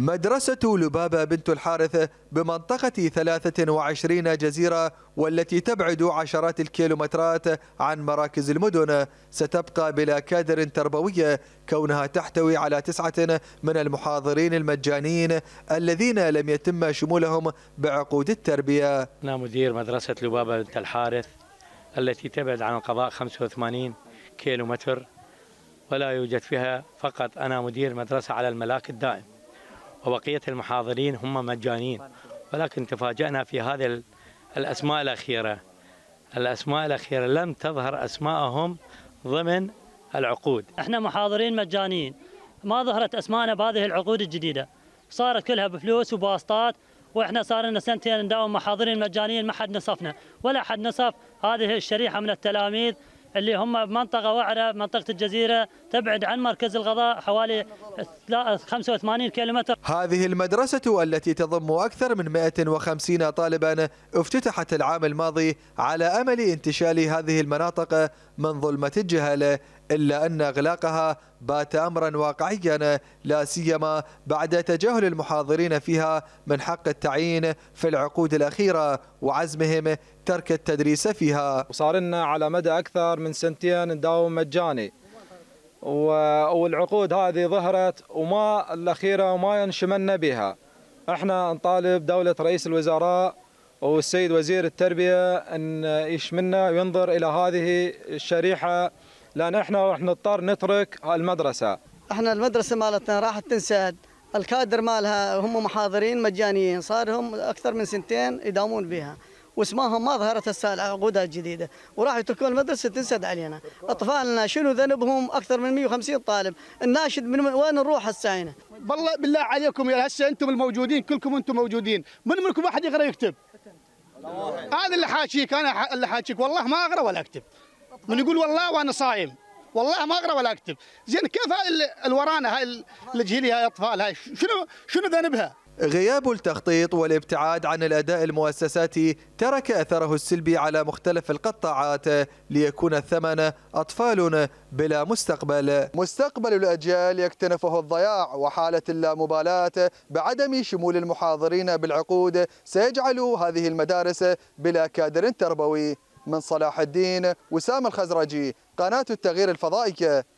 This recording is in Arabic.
مدرسة لبابة بنت الحارث بمنطقة 23 جزيرة والتي تبعد عشرات الكيلومترات عن مراكز المدن ستبقى بلا كادر تربوي كونها تحتوي على تسعة من المحاضرين المجانيين الذين لم يتم شمولهم بعقود التربية أنا مدير مدرسة لبابة بنت الحارث التي تبعد عن القضاء 85 كيلومتر ولا يوجد فيها فقط أنا مدير مدرسة على الملاك الدائم وبقية المحاضرين هم مجانين ولكن تفاجأنا في هذه الأسماء الأخيرة الأسماء الأخيرة لم تظهر أسماءهم ضمن العقود احنا محاضرين مجانيين ما ظهرت أسماءنا بهذه العقود الجديدة صارت كلها بفلوس وبواسطات واحنا صار لنا سنتين نداوم محاضرين مجانيين ما حد نصفنا ولا حد نصف هذه الشريحه من التلاميذ اللي هم منطقه وعره منطقه الجزيره تبعد عن مركز القضاء حوالي 85 كيلومتر هذه المدرسه التي تضم اكثر من 150 طالبا افتتحت العام الماضي على امل انتشال هذه المناطق من ظلمه الجهاله إلا أن إغلاقها بات أمرا واقعيا لا سيما بعد تجاهل المحاضرين فيها من حق التعيين في العقود الأخيرة وعزمهم ترك التدريس فيها وصارنا لنا على مدى أكثر من سنتين نداوم مجاني والعقود هذه ظهرت وما الأخيرة وما انشملنا بها احنا نطالب دولة رئيس الوزراء والسيد وزير التربية أن يشملنا وينظر إلى هذه الشريحة لان احنا راح نضطر نترك المدرسه احنا المدرسه مالتنا راح تنسد الكادر مالها هم محاضرين مجانيين صار هم اكثر من سنتين يداومون بها واسمهم ما ظهرت هسه العقودات الجديده وراح يتركون المدرسه تنسد علينا اطفالنا شنو ذنبهم اكثر من 150 طالب الناشد من وين نروح هسه بالله بالله عليكم يا هسه انتم الموجودين كلكم انتم موجودين من منكم واحد يقرا يكتب هذا اللي حاشيك انا اللي حاشيك والله ما اقرا ولا اكتب من يقول والله وانا صايم والله ما اقرا ولا اكتب زين كيف هاي الورانه هاي الجهليه هاي اطفال هاي شنو شنو ذنبها غياب التخطيط والابتعاد عن الاداء المؤسساتي ترك اثره السلبي على مختلف القطاعات ليكون الثمن اطفال بلا مستقبل. مستقبل الاجيال يكتنفه الضياع وحاله اللامبالاه بعدم شمول المحاضرين بالعقود سيجعل هذه المدارس بلا كادر تربوي. من صلاح الدين وسام الخزرجي قناة التغيير الفضائية